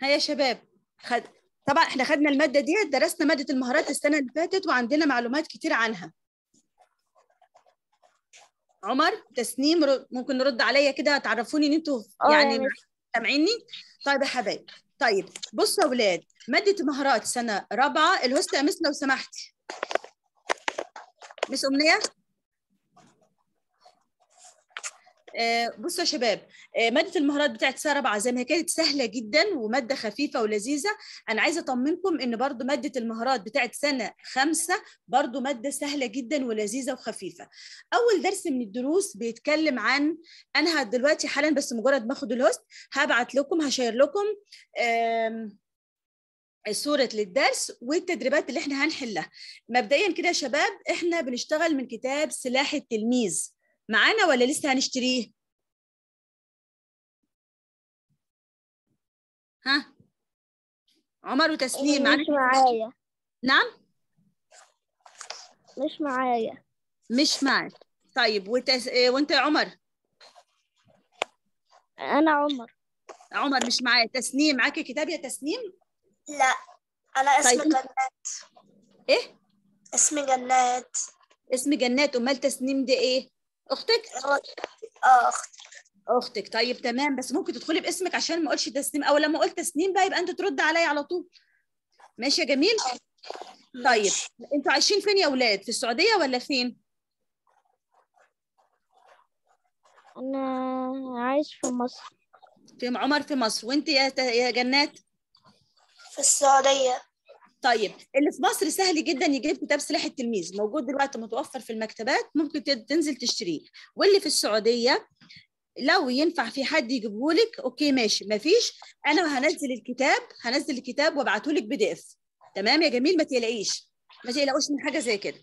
هيا يا شباب خد... طبعا احنا خدنا الماده دي درسنا ماده المهارات السنه اللي فاتت وعندنا معلومات كتير عنها عمر تسنيم ممكن نرد عليا كده تعرفوني ان انتوا آه، يعني سامعيني طيب يا حبايب طيب بصوا يا اولاد ماده مهارات سنه رابعه الهوست امس لو سمحتي مس امنيه آه، بصوا يا شباب آه، ماده المهارات بتاعت ساره بقى زي ما هي كانت سهله جدا وماده خفيفه ولذيذه انا عايزه اطمنكم ان برضو ماده المهارات بتاعت سنه خمسة برضو ماده سهله جدا ولذيذه وخفيفه اول درس من الدروس بيتكلم عن انا دلوقتي حالا بس مجرد ما اخد الهوست هبعت لكم هشير لكم صورة للدرس والتدريبات اللي احنا هنحلها مبدئيا كده يا شباب احنا بنشتغل من كتاب سلاح التلميذ معانا ولا لسه هنشتريه ها عمر وتسنيم معانا مش معايا نعم مش معايا مش معايا طيب وتس... آه، وانت يا عمر انا عمر عمر مش معايا تسنيم معاكي كتاب يا تسنيم لا انا اسمي طيب. جنات ايه اسمي جنات اسم جنات امال تسنيم ده ايه اختك اخت اختك طيب تمام بس ممكن تدخلي باسمك عشان ما اقولش تسنيم او لما قلت تسنيم بقى يبقى انت ترد عليا على طول ماشي يا جميل أه. طيب انتوا عايشين فين يا اولاد في السعوديه ولا فين انا عايش في مصر في عمر في مصر وانت يا يا جنات في السعوديه طيب اللي في مصر سهل جدا يجيب كتاب سلاح التلميذ موجود دلوقتي متوفر في المكتبات ممكن تنزل تشتريه واللي في السعوديه لو ينفع في حد يجيبه لك اوكي ماشي مفيش انا هنزل الكتاب هنزل الكتاب وابعته لك بي دي اف تمام يا جميل ما تقلقيش ما تقلقوش من حاجه زي كده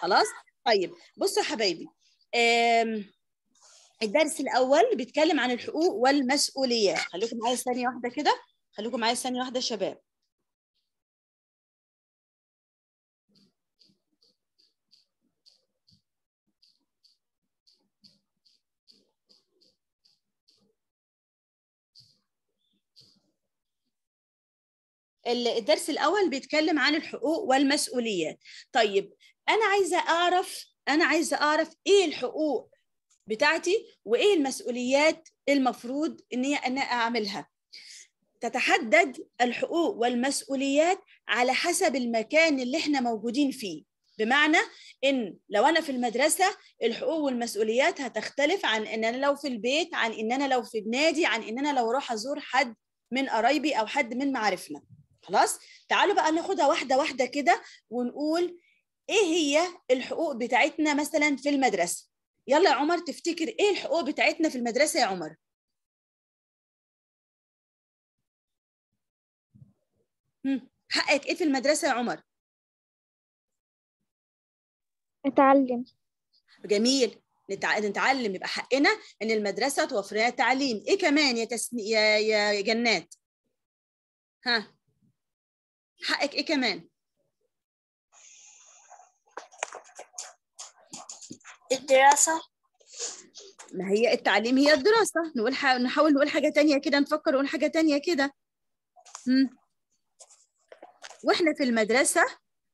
خلاص طيب بصوا يا حبايبي الدرس الاول بيتكلم عن الحقوق والمسؤوليات خليكم معايا ثانيه واحده كده خليكم معايا ثانيه واحده يا شباب الدرس الاول بيتكلم عن الحقوق والمسؤوليات طيب انا عايزه اعرف انا عايزه اعرف ايه الحقوق بتاعتي وايه المسؤوليات المفروض ان هي انا اعملها تتحدد الحقوق والمسؤوليات على حسب المكان اللي احنا موجودين فيه بمعنى ان لو انا في المدرسه الحقوق والمسؤوليات هتختلف عن ان انا لو في البيت عن ان انا لو في النادي عن ان انا لو اروح ازور حد من قرايبي او حد من معارفنا خلاص تعالوا بقى ناخدها واحده واحده كده ونقول ايه هي الحقوق بتاعتنا مثلا في المدرسه يلا يا عمر تفتكر ايه الحقوق بتاعتنا في المدرسه يا عمر حقك ايه في المدرسه يا عمر اتعلم جميل نتعلم يبقى حقنا ان المدرسه توفر لنا تعليم ايه كمان يا, تسني... يا يا جنات ها حقك ايه كمان الدراسة ما هي التعليم هي الدراسة نقول ح... نحاول نقول حاجة تانية كده نفكر نقول حاجة تانية كده واحنا في المدرسة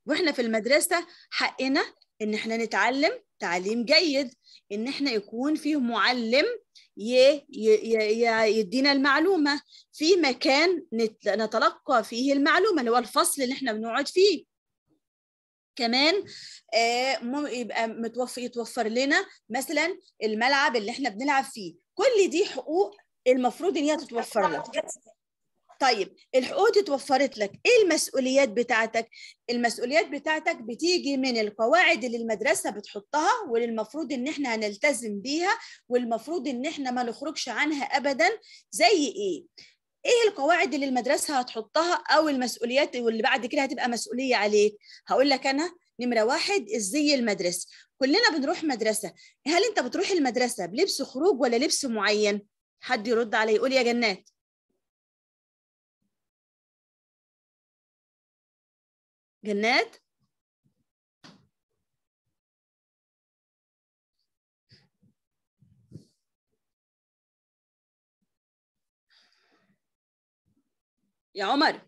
واحنا في المدرسة حقنا ان احنا نتعلم تعليم جيد ان احنا يكون فيه معلم يدينا المعلومه في مكان نتلقى فيه المعلومه اللي هو الفصل اللي احنا بنقعد فيه كمان آه، يبقى متوفر يتوفر لنا مثلا الملعب اللي احنا بنلعب فيه كل دي حقوق المفروض ان هي تتوفر لك طيب الحقوق اتوفرت لك ايه المسؤوليات بتاعتك المسؤوليات بتاعتك بتيجي من القواعد اللي المدرسه بتحطها واللي المفروض ان احنا هنلتزم بيها والمفروض ان احنا ما نخرجش عنها ابدا زي ايه ايه القواعد اللي المدرسه هتحطها او المسؤوليات واللي بعد كده هتبقى مسؤوليه عليك هقول لك انا نمره واحد الزي المدرسي كلنا بنروح مدرسه هل انت بتروح المدرسه بلبس خروج ولا لبس معين حد يرد علي يقول يا جنات جنات يا عمر لا.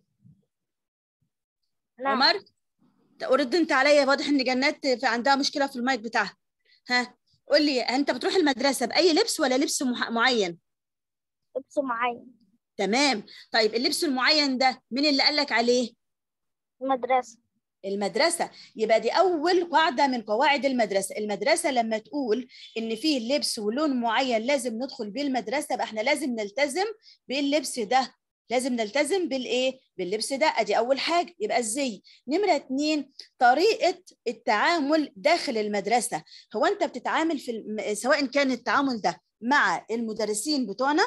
نعم. عمر ارد انت عليا واضح ان جنات في عندها مشكله في المايك بتاعها ها قول لي انت بتروح المدرسه باي لبس ولا لبس معين لبس معين تمام طيب اللبس المعين ده مين اللي قال لك عليه المدرسه المدرسه يبقى دي اول قاعده من قواعد المدرسه المدرسه لما تقول ان في لبس ولون معين لازم ندخل بيه المدرسه يبقى احنا لازم نلتزم باللبس ده لازم نلتزم بالايه باللبس ده ادي اول حاجه يبقى الزي نمره اتنين طريقه التعامل داخل المدرسه هو انت بتتعامل في الم... سواء كان التعامل ده مع المدرسين بتوعنا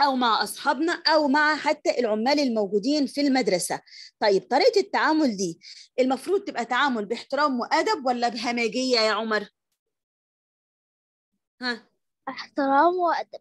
او مع اصحابنا او مع حتى العمال الموجودين في المدرسه طيب طريقه التعامل دي المفروض تبقى تعامل باحترام وادب ولا بهمجيه يا عمر ها احترام وادب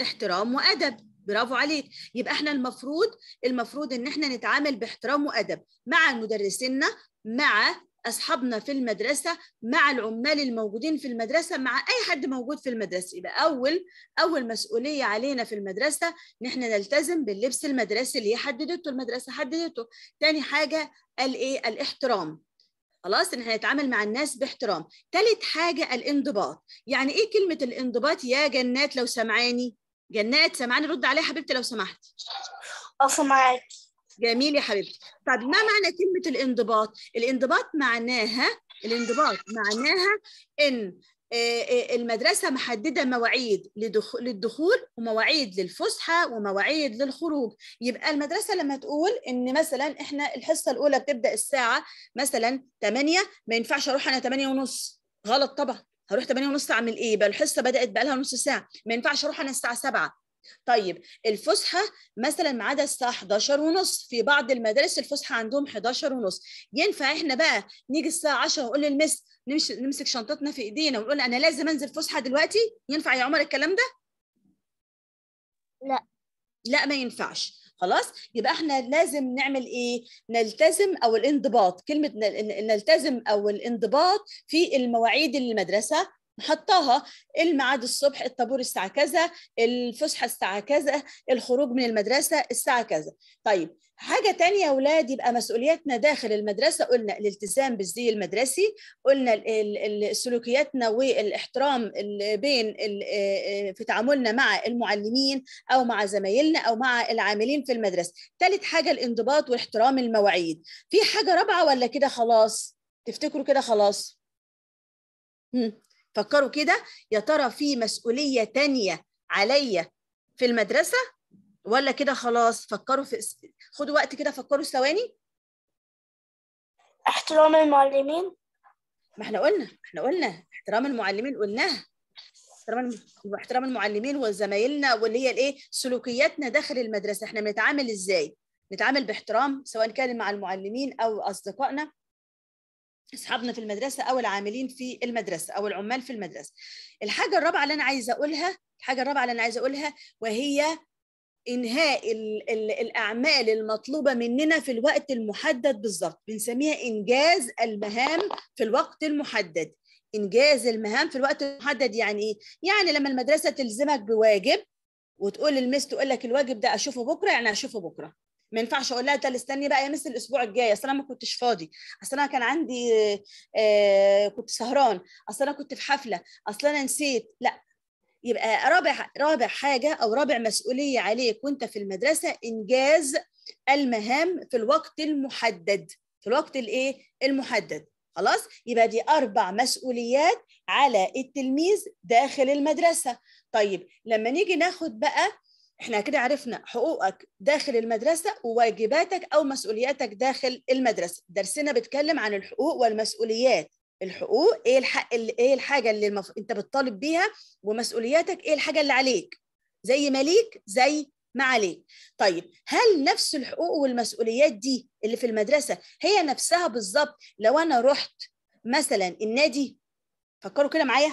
احترام وادب برافو عليك يبقى احنا المفروض المفروض ان احنا نتعامل باحترام وادب مع مدرسينا مع اصحابنا في المدرسه مع العمال الموجودين في المدرسه مع اي حد موجود في المدرسه يبقى اول اول مسؤوليه علينا في المدرسه ان احنا نلتزم باللبس المدرسي اللي حددته المدرسه حددته تاني حاجه الايه الاحترام خلاص ان احنا نتعامل مع الناس باحترام تالت حاجه الانضباط يعني ايه كلمه الانضباط يا جنات لو سمعاني جنات سمعاني رد عليها حبيبتي لو سمحتي أو معاكي جميل يا حبيبتي طب ما معنى كلمه الانضباط الانضباط معناها الانضباط معناها ان آه، آه، المدرسه محدده مواعيد للدخول ومواعيد للفسحه ومواعيد للخروج يبقى المدرسه لما تقول ان مثلا احنا الحصه الاولى بتبدا الساعه مثلا 8 ما ينفعش اروح انا 8 ونص غلط طبعا هروح 8 ونص اعمل ايه بقى الحصه بدات بقى لها نص ساعه ما ينفعش اروح انا الساعه 7 طيب الفسحه مثلا عدا الساعه 11 ونص في بعض المدارس الفسحه عندهم 11 ونص ينفع احنا بقى نيجي الساعه 10 ونقول للمس نمسك شنطتنا في ايدينا ونقول انا لازم انزل فسحه دلوقتي ينفع يا عمر الكلام ده لا لا ما ينفعش خلاص يبقى احنا لازم نعمل ايه نلتزم او الانضباط كلمه نلتزم او الانضباط في المواعيد المدرسه حطاها الميعاد الصبح الطابور الساعه كذا الفسحه الساعه كذا الخروج من المدرسه الساعه كذا طيب حاجة تانية يا ولاد يبقى مسؤولياتنا داخل المدرسة قلنا الالتزام بالزي المدرسي قلنا سلوكياتنا والاحترام بين في تعاملنا مع المعلمين أو مع زمايلنا أو مع العاملين في المدرسة ثالث حاجة الانضباط واحترام المواعيد في حاجة رابعة ولا كده خلاص تفتكروا كده خلاص فكروا كده يا ترى في مسؤولية تانية عليا في المدرسة ولا كده خلاص فكروا في خدوا وقت كده فكروا ثواني احترام المعلمين ما احنا قلنا احنا قلنا احترام المعلمين قلناها احترام احترام المعلمين وزمايلنا واللي هي الايه سلوكياتنا داخل المدرسه احنا بنتعامل ازاي نتعامل باحترام سواء كان مع المعلمين او اصدقائنا اصحابنا في المدرسه او العاملين في المدرسه او العمال في المدرسه الحاجه الرابعه اللي انا عايزه اقولها الحاجه الرابعه اللي انا عايزه اقولها وهي انهاء الـ الـ الاعمال المطلوبه مننا في الوقت المحدد بالظبط بنسميها انجاز المهام في الوقت المحدد انجاز المهام في الوقت المحدد يعني ايه يعني لما المدرسه تلزمك بواجب وتقول للمس تقول لك الواجب ده اشوفه بكره يعني اشوفه بكره ما ينفعش اقول لها طب استني بقى يا مس الاسبوع الجاي اصل انا ما كنتش فاضي اصل انا كان عندي آه كنت سهران اصل انا كنت في حفله اصل انا نسيت لا يبقى رابع رابع حاجه او رابع مسؤوليه عليك وانت في المدرسه انجاز المهام في الوقت المحدد في الوقت الايه المحدد خلاص يبقى دي اربع مسؤوليات على التلميذ داخل المدرسه طيب لما نيجي ناخد بقى احنا كده عرفنا حقوقك داخل المدرسة وواجباتك أو مسؤولياتك داخل المدرسة درسنا بيتكلم عن الحقوق والمسؤوليات الحقوق ايه الحق ايه الحاجه اللي المف... انت بتطالب بيها ومسؤولياتك ايه الحاجه اللي عليك زي ما ليك زي ما عليك طيب هل نفس الحقوق والمسؤوليات دي اللي في المدرسه هي نفسها بالظبط لو انا رحت مثلا النادي فكروا كده معايا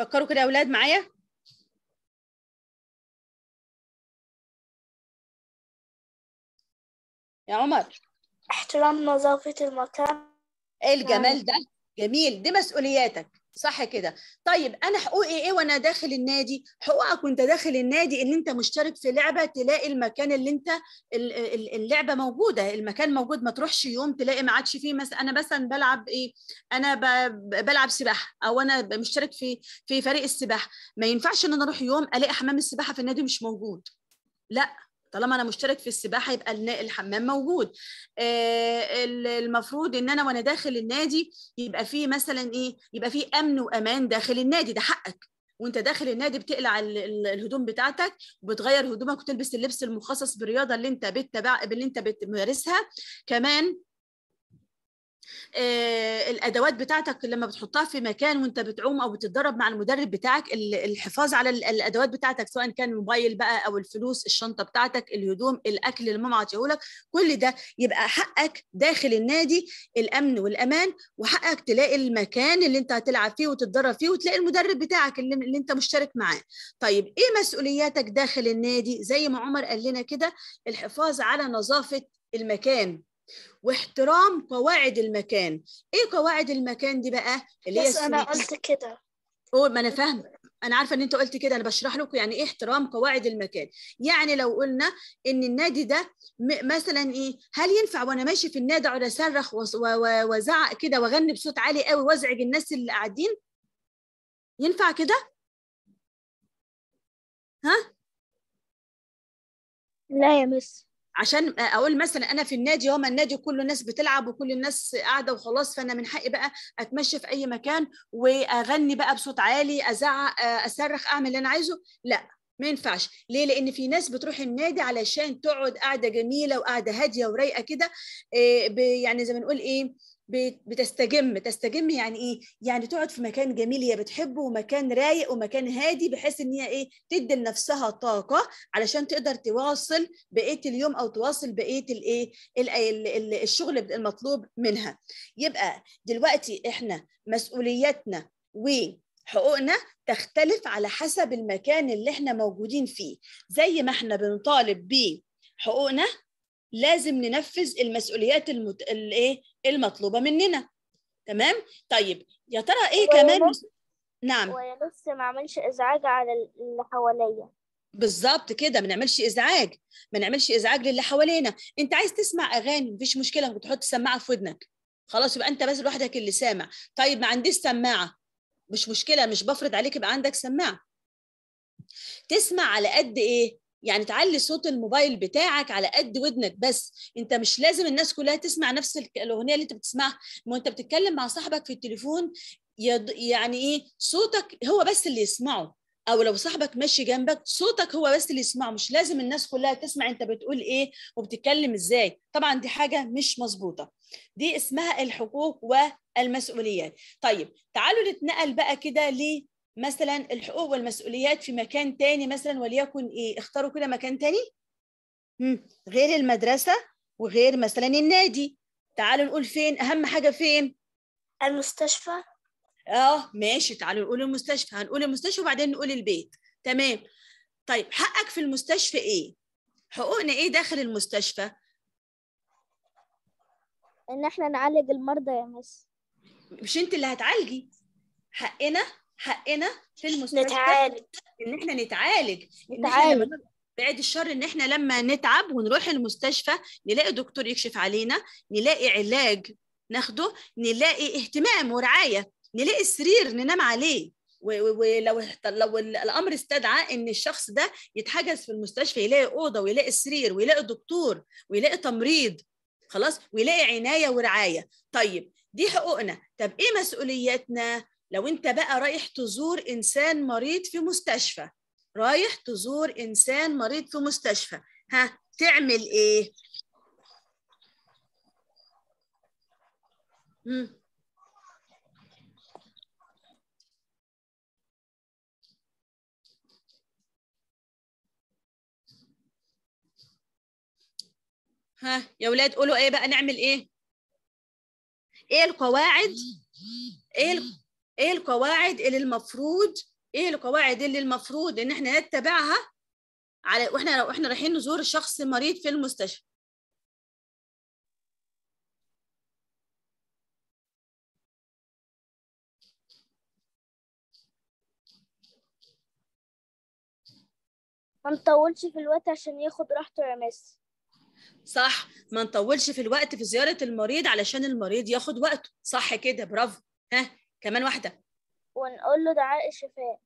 فكروا كده يا اولاد معايا يا عمر احترام نظافة المكان إيه الجمال ده جميل دي مسؤولياتك صح كده طيب انا حقوقي ايه وانا داخل النادي حقوقك وانت داخل النادي ان انت مشترك في لعبه تلاقي المكان اللي انت اللعبه موجوده المكان موجود ما تروحش يوم تلاقي ما عادش فيه مثلا انا مثلا بلعب ايه انا بلعب سباحه او انا مشترك في في فريق السباحه ما ينفعش ان انا اروح يوم الاقي حمام السباحه في النادي مش موجود لا طالما انا مشترك في السباحه يبقى الحمام موجود آه، المفروض ان انا وانا داخل النادي يبقى فيه مثلا ايه يبقى فيه امن وامان داخل النادي ده حقك وانت داخل النادي بتقلع الهدوم بتاعتك وبتغير هدومك وتلبس اللبس المخصص بالرياضه اللي انت بتتبع اللي انت بتمارسها كمان آه، الادوات بتاعتك لما بتحطها في مكان وانت بتعوم او بتتدرب مع المدرب بتاعك الحفاظ على الادوات بتاعتك سواء كان الموبايل بقى او الفلوس الشنطه بتاعتك الهدوم الاكل اللي ماما عطيهولك كل ده يبقى حقك داخل النادي الامن والامان وحقك تلاقي المكان اللي انت هتلعب فيه وتتدرب فيه وتلاقي المدرب بتاعك اللي, اللي انت مشترك معاه طيب ايه مسؤولياتك داخل النادي زي ما عمر قال لنا كده الحفاظ على نظافه المكان واحترام قواعد المكان ايه قواعد المكان دي بقى اللي بس هي انا قلت كده هو ما انا فاهمه انا عارفه ان انت قلت كده انا بشرح لكم يعني ايه احترام قواعد المكان يعني لو قلنا ان النادي ده مثلا ايه هل ينفع وانا ماشي في النادي اقعد اصرخ وازعق كده واغني بصوت عالي قوي وازعج الناس اللي قاعدين ينفع كده ها لا يا مس عشان اقول مثلا انا في النادي هو النادي كله الناس بتلعب وكل الناس قاعده وخلاص فانا من حقي بقى اتمشى في اي مكان واغني بقى بصوت عالي ازعق اصرخ اعمل اللي انا عايزه لا ما ينفعش ليه لان في ناس بتروح النادي علشان تقعد قاعده جميله وقاعده هاديه ورايقه كده آه، يعني زي ما نقول ايه بتستجم تستجم يعني ايه يعني تقعد في مكان جميل هي بتحبه ومكان رايق ومكان هادي بحيث ان هي ايه تدي لنفسها طاقه علشان تقدر تواصل بقيه اليوم او تواصل بقيه الايه الشغل المطلوب منها يبقى دلوقتي احنا مسؤولياتنا و حقوقنا تختلف على حسب المكان اللي احنا موجودين فيه زي ما احنا بنطالب بحقوقنا لازم ننفذ المسؤوليات المت... الايه المطلوبه مننا تمام طيب يا ترى ايه كمان نعم نعم ونفس ما اعملش ازعاج على اللي حواليا بالظبط كده ما نعملش ازعاج ما نعملش ازعاج للي حوالينا انت عايز تسمع اغاني مفيش مشكله بتحط السماعه في ودنك خلاص يبقى انت بس لوحدك اللي سامع طيب ما عنديش سماعه مش مشكله مش بفرض عليك يبقى عندك سماعه تسمع على قد ايه يعني تعلي صوت الموبايل بتاعك على قد ودنك بس انت مش لازم الناس كلها تسمع نفس الاغنيه اللي انت بتسمعها ما انت بتتكلم مع صاحبك في التليفون يعني ايه صوتك هو بس اللي يسمعه او لو صاحبك ماشي جنبك صوتك هو بس اللي يسمعه مش لازم الناس كلها تسمع انت بتقول ايه وبتتكلم ازاي طبعا دي حاجه مش مظبوطه دي اسمها الحقوق والمسؤوليات طيب تعالوا نتنقل بقى كده مثلا الحقوق والمسؤوليات في مكان تاني مثلا وليكن ايه اختاروا كده مكان تاني غير المدرسه وغير مثلا النادي تعالوا نقول فين اهم حاجه فين المستشفى اه ماشي تعالوا نقول المستشفى هنقول المستشفى وبعدين نقول البيت تمام طيب حقك في المستشفى ايه حقوقنا ايه داخل المستشفى ان احنا نعالج المرضى يا مس مش انت اللي هتعالجي حقنا حقنا في المستشفى نتعالج ان احنا نتعالج نتعالج بعد الشر ان احنا لما نتعب ونروح المستشفى نلاقي دكتور يكشف علينا نلاقي علاج ناخده نلاقي اهتمام ورعايه نلاقي سرير ننام عليه ولو لو الامر استدعى ان الشخص ده يتحجز في المستشفى يلاقي اوضه ويلاقي سرير ويلاقي دكتور ويلاقي تمريض خلاص ويلاقي عنايه ورعايه طيب دي حقوقنا طب ايه مسؤولياتنا لو انت بقى رايح تزور انسان مريض في مستشفى رايح تزور انسان مريض في مستشفى ها تعمل ايه مم. ها يا ولاد قولوا ايه بقى نعمل ايه ايه القواعد ايه ايه القواعد اللي المفروض ايه القواعد اللي المفروض ان احنا نتبعها على واحنا واحنا رايحين نزور شخص مريض في المستشفى ما نطولش في الوقت عشان ياخد راحته يا مس صح ما نطولش في الوقت في زيارة المريض علشان المريض ياخد وقته صح كده برافو ها كمان واحدة ونقول له دعاء الشفاء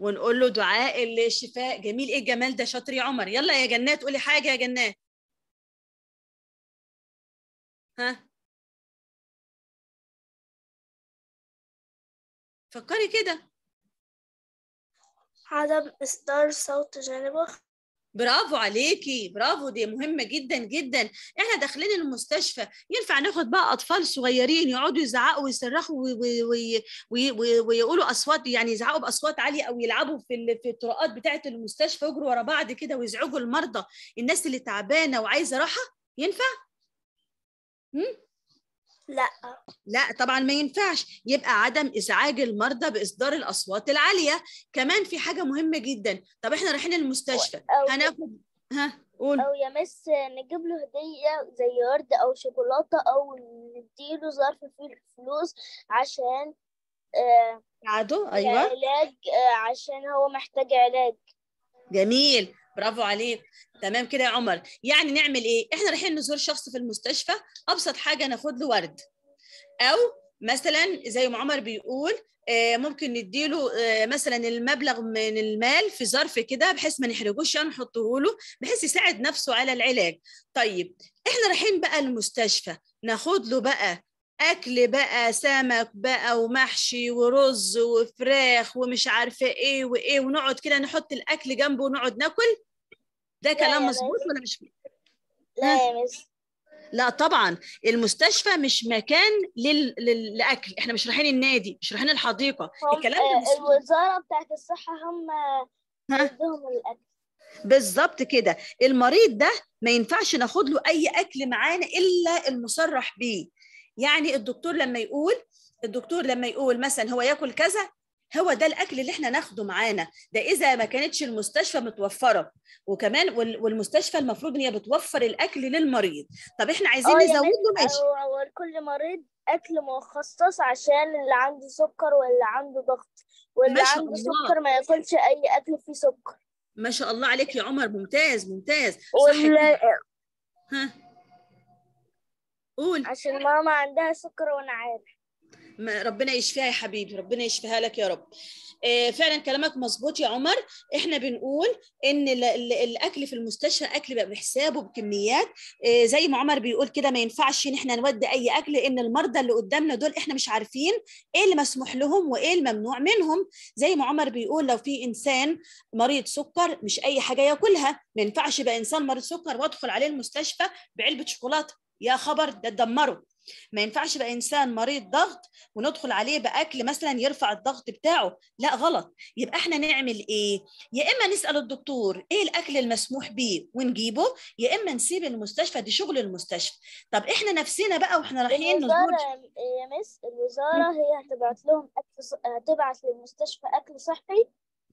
ونقول له دعاء الشفاء جميل ايه الجمال ده شاطر يا عمر يلا يا جنات قولي حاجة يا جنات ها فكري كده عدم إصدار صوت جانبه برافو عليكي برافو دي مهمة جدا جدا احنا داخلين المستشفى ينفع ناخد بقى اطفال صغيرين يقعدوا يزعقوا ويصرخوا ويقولوا اصوات يعني يزعقوا باصوات عالية او يلعبوا في في الطرقات بتاعة المستشفى ويجروا ورا بعض كده ويزعجوا المرضى الناس اللي تعبانة وعايزة راحة ينفع؟ لا لا طبعا ما ينفعش يبقى عدم ازعاج المرضى باصدار الاصوات العاليه كمان في حاجه مهمه جدا طب احنا رايحين المستشفى أو هناخد ها قول او يا مس نجيب له هديه زي ورد او شوكولاته او نديله ظرف فيه فلوس عشان آه عادو ايوه علاج آه عشان هو محتاج علاج جميل برافو عليك تمام كده يا عمر يعني نعمل ايه احنا رايحين نزور شخص في المستشفى ابسط حاجه ناخد له ورد او مثلا زي ما عمر بيقول آه، ممكن نديله آه، مثلا المبلغ من المال في ظرف كده بحيث ما نحرجوش يعني نحطه له بحيث يساعد نفسه على العلاج طيب احنا رايحين بقى المستشفى ناخد له بقى اكل بقى سمك بقى ومحشي ورز وفراخ ومش عارفه ايه وايه ونقعد كده نحط الاكل جنبه ونقعد ناكل ده كلام مظبوط ولا مش لا يا مس لا طبعا المستشفى مش مكان لل... لل... للاكل احنا مش رايحين النادي مش رايحين الحديقه الكلام ده آه، مش... الوزاره بتاعت الصحه هم عندهم الاكل بالظبط كده المريض ده ما ينفعش ناخد له اي اكل معانا الا المصرح بيه يعني الدكتور لما يقول الدكتور لما يقول مثلا هو ياكل كذا هو ده الاكل اللي احنا ناخده معانا ده اذا ما كانتش المستشفى متوفره وكمان والمستشفى المفروض ان هي بتوفر الاكل للمريض طب احنا عايزين آه، يعني نزود له ماشي كل مريض اكل مخصص عشان اللي عنده سكر واللي عنده ضغط واللي عنده سكر ما ياكلش اي اكل فيه سكر ما شاء الله عليك يا عمر ممتاز ممتاز صح ها قول عشان ماما عندها سكر وانا عارف ربنا يشفيها يا حبيبي ربنا يشفيها لك يا رب آه، فعلا كلامك مظبوط يا عمر احنا بنقول ان الاكل في المستشفى اكل بقى بحسابه بكميات آه، زي ما عمر بيقول كده ما ينفعش ان احنا نودي اي اكل ان المرضى اللي قدامنا دول احنا مش عارفين ايه اللي مسموح لهم وايه الممنوع منهم زي ما عمر بيقول لو في انسان مريض سكر مش اي حاجه ياكلها ما ينفعش بقى انسان مريض سكر وادخل عليه المستشفى بعلبه شوكولاته يا خبر ده تدمره ما ينفعش بقى انسان مريض ضغط وندخل عليه باكل مثلا يرفع الضغط بتاعه لا غلط يبقى احنا نعمل ايه يا اما نسال الدكتور ايه الاكل المسموح بيه ونجيبه يا اما نسيب المستشفى دي شغل المستشفى طب احنا نفسينا بقى واحنا رايحين نزور يا مس الوزاره هي هتبعت لهم اكل هتبعت للمستشفى اكل صحي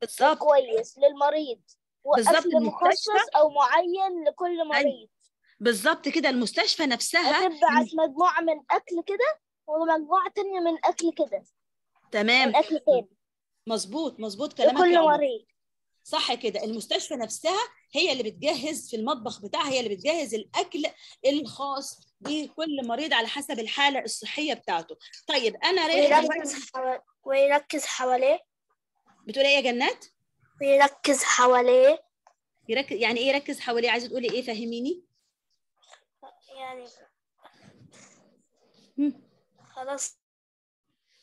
بالظبط كويس للمريض واكل مخصص او معين لكل مريض أي. بالظبط كده المستشفى نفسها بتبعت مجموعه من اكل كده ومجموعه تانية من اكل كده تمام من اكل تاني مظبوط مظبوط كلامك كل مريض صح كده المستشفى نفسها هي اللي بتجهز في المطبخ بتاعها هي اللي بتجهز الاكل الخاص بكل مريض على حسب الحاله الصحيه بتاعته طيب انا رايح ويركز, ويركز حواليه بتقولي ايه يا جنات ويركز حواليه يركز يعني ايه يركز حواليه عايزه تقولي ايه فهميني يعني خلاص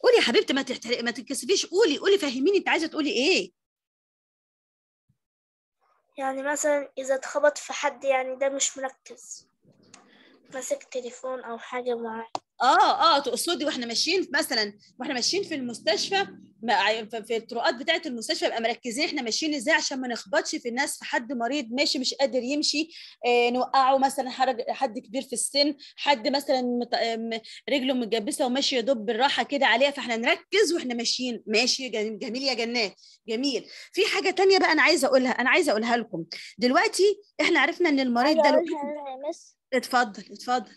قولي يا حبيبتي ما تحترق ما تتكسفيش قولي قولي فهميني انت عايزه تقولي ايه يعني مثلا اذا اتخبط في حد يعني ده مش مركز ماسك تليفون او حاجه معينه اه اه تقصدي واحنا ماشيين مثلا واحنا ماشيين في المستشفى في الطرقات بتاعه المستشفى يبقى مركزين احنا ماشيين ازاي عشان ما نخبطش في الناس في حد مريض ماشي مش قادر يمشي اه نوقعه مثلا حد كبير في السن حد مثلا رجله متجبسه وماشي دوب بالراحه كده عليها فاحنا نركز واحنا ماشيين ماشي جميل يا جنات جميل في حاجه تانية بقى انا عايزه اقولها انا عايزه اقولها لكم دلوقتي احنا عرفنا ان المريض ده لو... اتفضل اتفضل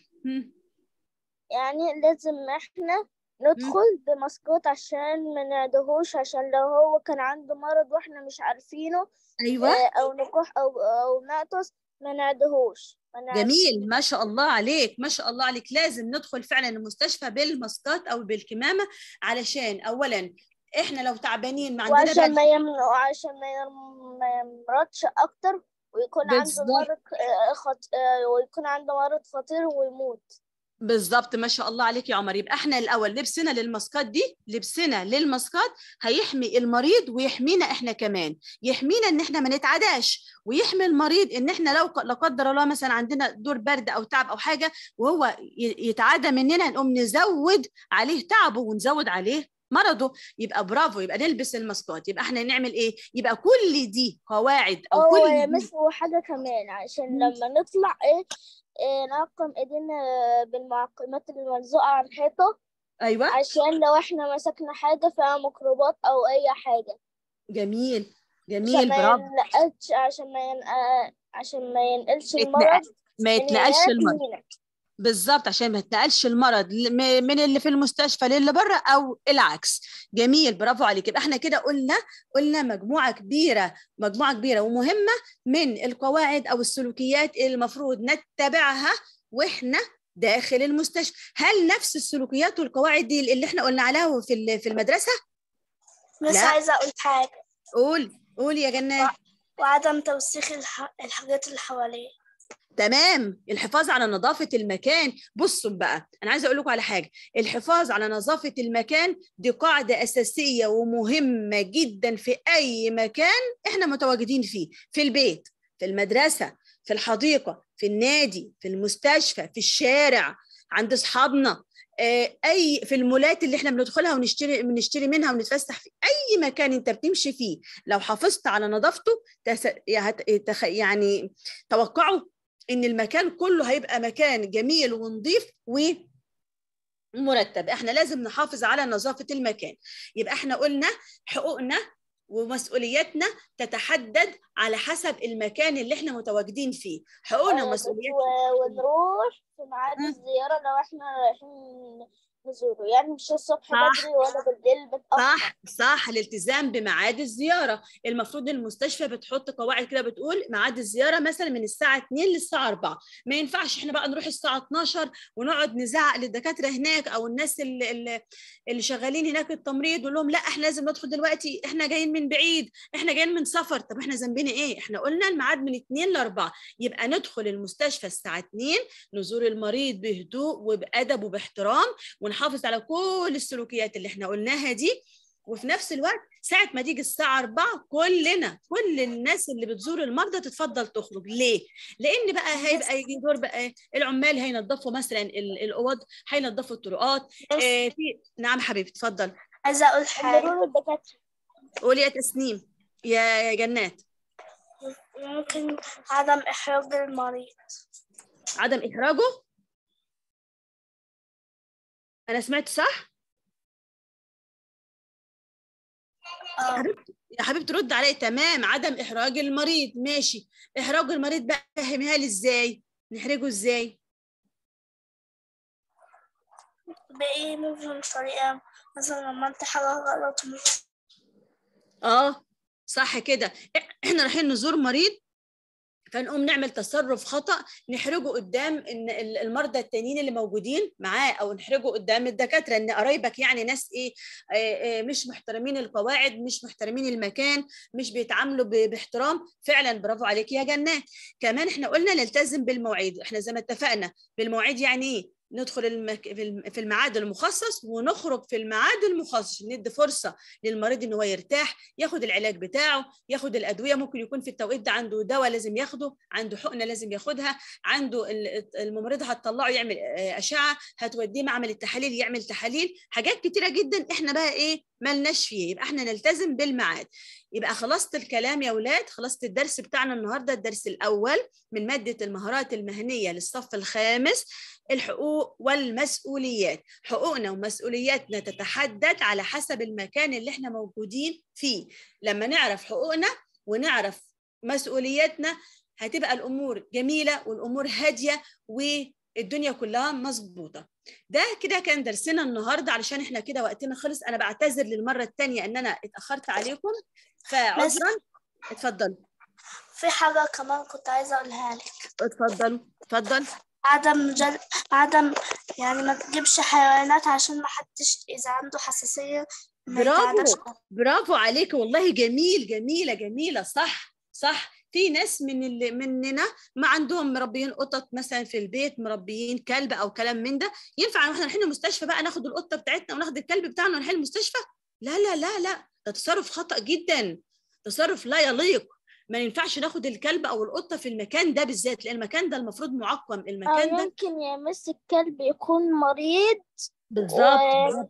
يعني لازم احنا ندخل بمسكوت عشان ما نعدهوش عشان لو هو كان عنده مرض واحنا مش عارفينه ايوه آه، او نكح او او نقطس ما نعدهوش جميل ما شاء الله عليك ما شاء الله عليك لازم ندخل فعلا المستشفى بالمسكات او بالكمامه علشان اولا احنا لو تعبانين ما عندنا عشان ما يمنعوا عشان ما يمرضش اكتر ويكون عنده مرض آه، خط... آه، ويكون عنده مرض خطير ويموت بالظبط ما شاء الله عليك يا عمر يبقى احنا الاول لبسنا للمسكات دي لبسنا للمسكات هيحمي المريض ويحمينا احنا كمان يحمينا ان احنا ما نتعداش ويحمي المريض ان احنا لو لا قدر الله مثلا عندنا دور برد او تعب او حاجه وهو يتعدى مننا نقوم نزود عليه تعبه ونزود عليه مرضه يبقى برافو يبقى نلبس الماسكات يبقى احنا نعمل ايه يبقى كل دي قواعد او اه، كل دي مش حاجه كمان عشان لما نطلع ايه آه، نعقم ايدينا بالمعقمات الملزوقة على الحيطة ايوه عشان لو احنا مسكنا حاجة فيها ميكروبات او اي حاجة جميل جميل برافو آه، عشان ما ينقلش عشان ما ينقلش المرض ما يتنقلش المرض بالظبط عشان ما يتنقلش المرض من اللي في المستشفى للي بره او العكس جميل برافو عليك يبقى احنا كده قلنا قلنا مجموعه كبيره مجموعه كبيره ومهمه من القواعد او السلوكيات اللي المفروض نتبعها واحنا داخل المستشفى هل نفس السلوكيات والقواعد دي اللي احنا قلنا عليها في في المدرسه بس عايزه اقول حاجه قول قول يا جنات وعدم توسيخ الحاجات اللي حواليه تمام الحفاظ على نظافه المكان بصوا بقى انا عايزه اقول لكم على حاجه الحفاظ على نظافه المكان دي قاعده اساسيه ومهمه جدا في اي مكان احنا متواجدين فيه في البيت في المدرسه في الحديقه في النادي في المستشفى في الشارع عند اصحابنا آه، اي في المولات اللي احنا بندخلها ونشتري بنشتري منها ونتفسح في اي مكان انت بتمشي فيه لو حافظت على نظافته يعني توقعوا ان المكان كله هيبقى مكان جميل ونظيف و مرتب احنا لازم نحافظ على نظافه المكان يبقى احنا قلنا حقوقنا ومسؤولياتنا تتحدد على حسب المكان اللي احنا متواجدين فيه حقوقنا أيوة، ومسؤولياتنا ونروح في ميعاد الزياره لو احنا رايحين نزوره يعني مش الصبح صح. بدري ولا بالليل صح صح الالتزام بميعاد الزياره المفروض المستشفى بتحط قواعد كده بتقول ميعاد الزياره مثلا من الساعه 2 للساعه 4 ما ينفعش احنا بقى نروح الساعه 12 ونقعد نزعق للدكاتره هناك او الناس اللي, اللي شغالين هناك التمريض ونقول لهم لا احنا لازم ندخل دلوقتي احنا جايين من بعيد احنا جايين من سفر طب احنا ذنبنا ايه احنا قلنا الميعاد من 2 ل 4 يبقى ندخل المستشفى الساعه 2 نزور المريض بهدوء وبادب وباحترام ونحافظ على كل السلوكيات اللي احنا قلناها دي وفي نفس الوقت ساعة ما تيجي الساعة 4 كلنا كل الناس اللي بتزور المرضى تتفضل تخرج ليه؟ لأن بقى هيبقى يجي دور بقى العمال هينظفوا مثلا الأوض هينظفوا الطرقات آه في نعم حبيبي اتفضل عايزة أقول حاجة قولي يا تسنيم يا جنات ممكن عدم إحراج المريض عدم إحراجه؟ انا سمعت صح يا آه. حبيبتي يا رد علي تمام عدم احراج المريض ماشي احراج المريض بقى فهميها لي ازاي نحرجه ازاي بايه ممكن طريقه مثلا لما انت حاجه غلط اه صح كده احنا رايحين نزور مريض فنقوم نعمل تصرف خطا نحرجه قدام ان المرضى التانيين اللي موجودين معاه او نحرجه قدام الدكاتره ان قرايبك يعني ناس ايه آه، آه، مش محترمين القواعد مش محترمين المكان مش بيتعاملوا باحترام فعلا برافو عليك يا جنات كمان احنا قلنا نلتزم بالمواعيد احنا زي ما اتفقنا بالمواعيد يعني ايه ندخل المك... في الميعاد المخصص ونخرج في الميعاد المخصص ندي فرصه للمريض ان هو يرتاح ياخد العلاج بتاعه ياخد الادويه ممكن يكون في التوقيت ده عنده دواء لازم ياخده عنده حقنه لازم ياخدها عنده الممرضه هتطلعه يعمل آه، اشعه هتوديه معمل التحاليل يعمل تحاليل حاجات كتيره جدا احنا بقى ايه مالناش فيه يبقى احنا نلتزم بالميعاد يبقى خلصت الكلام يا اولاد خلصت الدرس بتاعنا النهارده الدرس الاول من ماده المهارات المهنيه للصف الخامس الحقوق والمسؤوليات حقوقنا ومسؤولياتنا تتحدد على حسب المكان اللي احنا موجودين فيه لما نعرف حقوقنا ونعرف مسؤولياتنا هتبقى الامور جميله والامور هاديه والدنيا كلها مظبوطه ده كده كان درسنا النهارده علشان احنا كده وقتنا خلص انا بعتذر للمره الثانيه ان انا اتاخرت عليكم فعذرا اتفضلوا في حاجه كمان كنت عايزه اقولها لك اتفضلوا اتفضل عدم جل... عدم يعني ما تجيبش حيوانات عشان ما حدش اذا عنده حساسيه برافو برافو عليك والله جميل جميله جميله صح صح في ناس من اللي مننا ما عندهم مربيين قطط مثلا في البيت مربيين كلب او كلام من ده ينفع احنا رايحين المستشفى بقى ناخد القطه بتاعتنا وناخد الكلب بتاعنا ونحل المستشفى لا لا لا لا ده تصرف خطا جدا تصرف لا يليق ما ينفعش ناخد الكلب او القطه في المكان ده بالذات لان المكان ده المفروض معقم المكان ده ممكن يمس الكلب يكون مريض بالظبط و...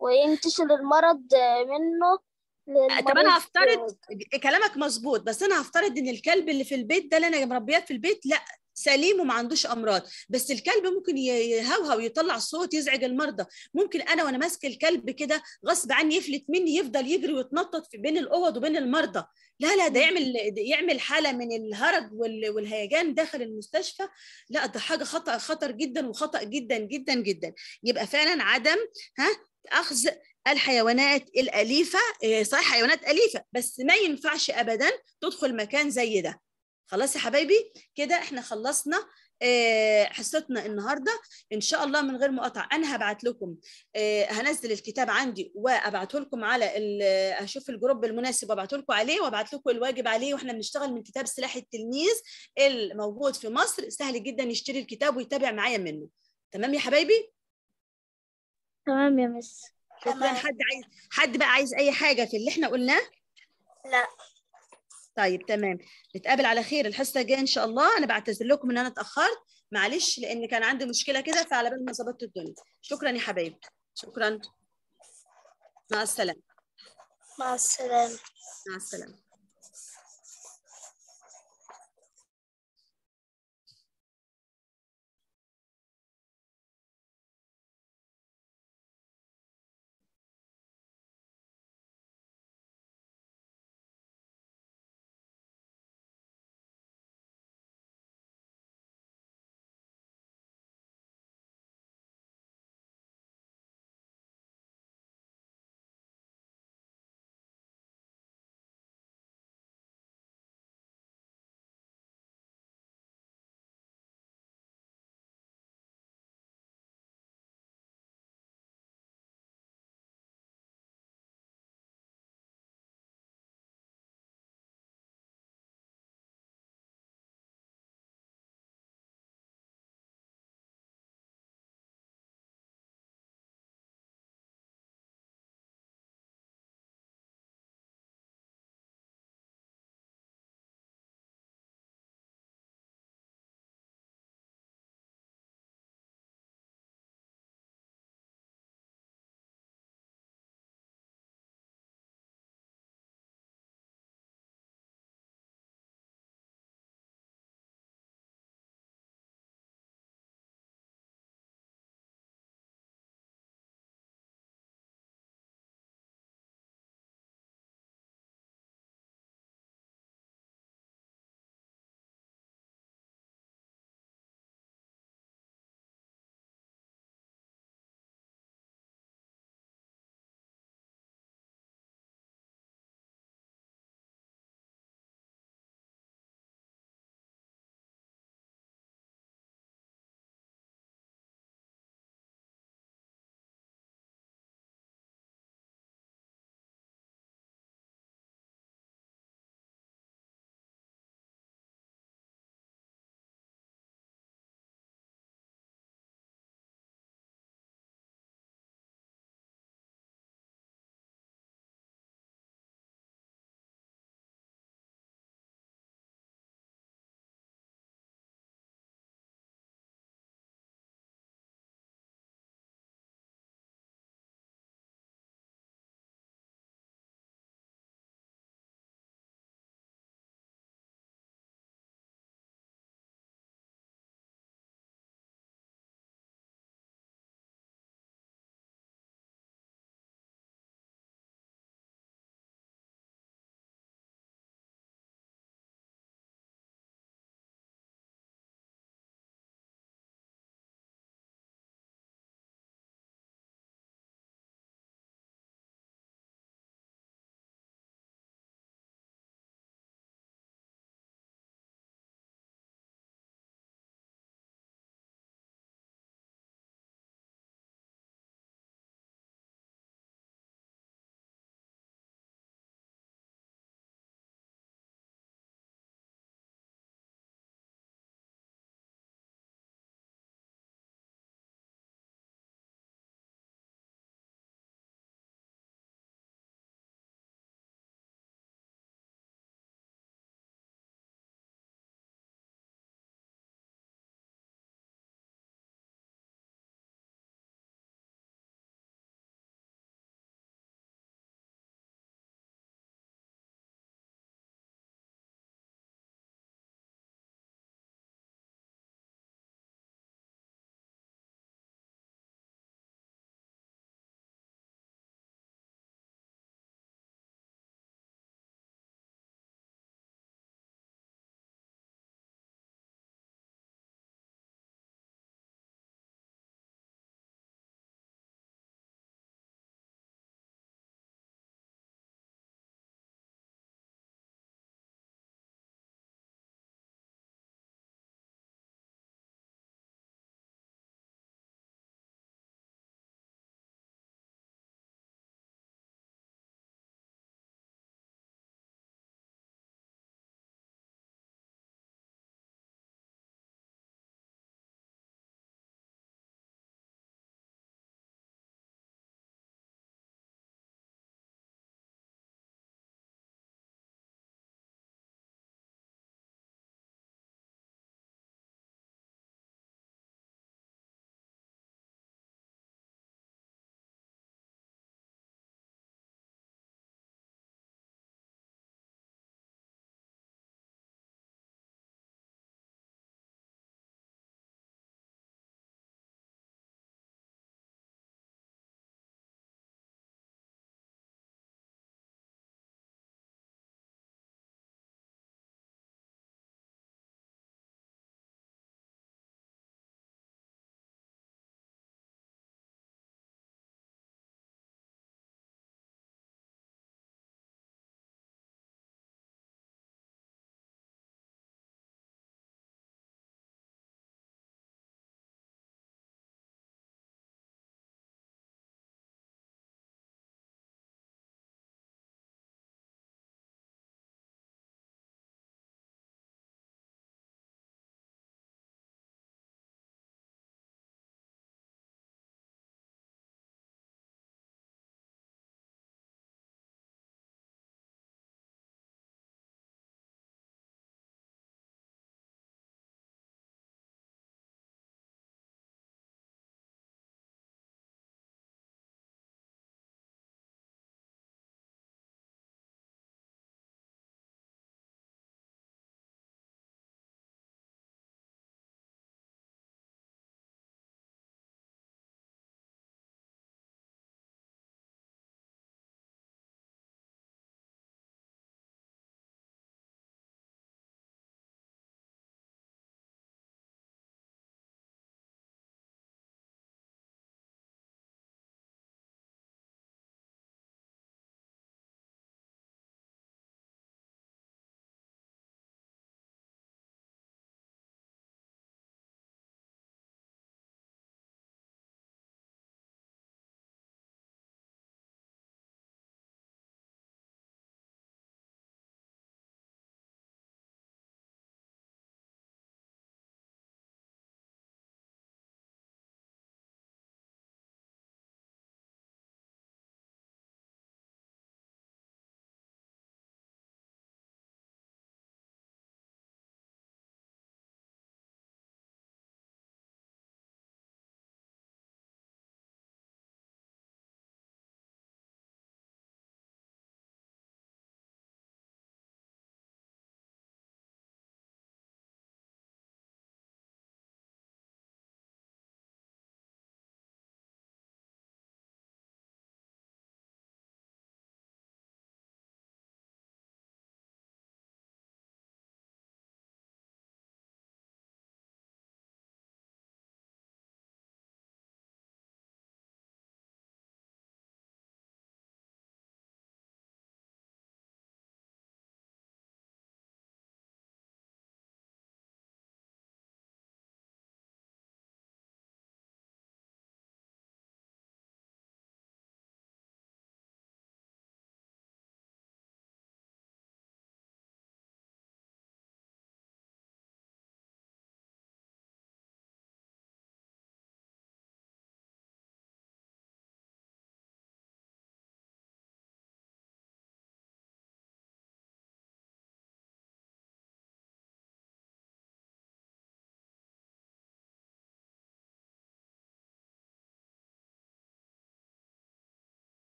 وينتشر المرض منه آه، طب انا هفترض كلامك مظبوط بس انا هفترض ان الكلب اللي في البيت ده اللي انا مربياه في البيت لا سليم وما عندوش امراض بس الكلب ممكن يهوهو ويطلع صوت يزعج المرضى ممكن انا وانا ماسكه الكلب كده غصب عني يفلت مني يفضل يجري ويتنطط في بين الاوض وبين المرضى لا لا ده يعمل يعمل حاله من الهرج والهيجان داخل المستشفى لا ده حاجه خطا خطر جدا وخطا جدا جدا جدا يبقى فعلا عدم ها اخذ الحيوانات الاليفه آه، صحيح حيوانات اليفه بس ما ينفعش ابدا تدخل مكان زي ده خلاص يا حبايبي كده احنا خلصنا آه، حصتنا النهارده ان شاء الله من غير مقاطعه انا هبعت لكم آه، هنزل الكتاب عندي وابعته لكم على اشوف الجروب المناسب وابعته لكم عليه وابعت لكم الواجب عليه واحنا بنشتغل من كتاب سلاح التلميذ الموجود في مصر سهل جدا يشتري الكتاب ويتابع معايا منه تمام يا حبايبي تمام يا مس شكرا حد عايز حد بقى عايز اي حاجه في اللي احنا قلناه لا طيب تمام نتقابل على خير الحصه الجايه ان شاء الله انا بعتذر لكم ان انا اتاخرت معلش لان كان عندي مشكله كده فعلى بال ما ظبطت الدنيا شكرا يا حبايبي شكرا مع السلامه مع السلامه مع السلامه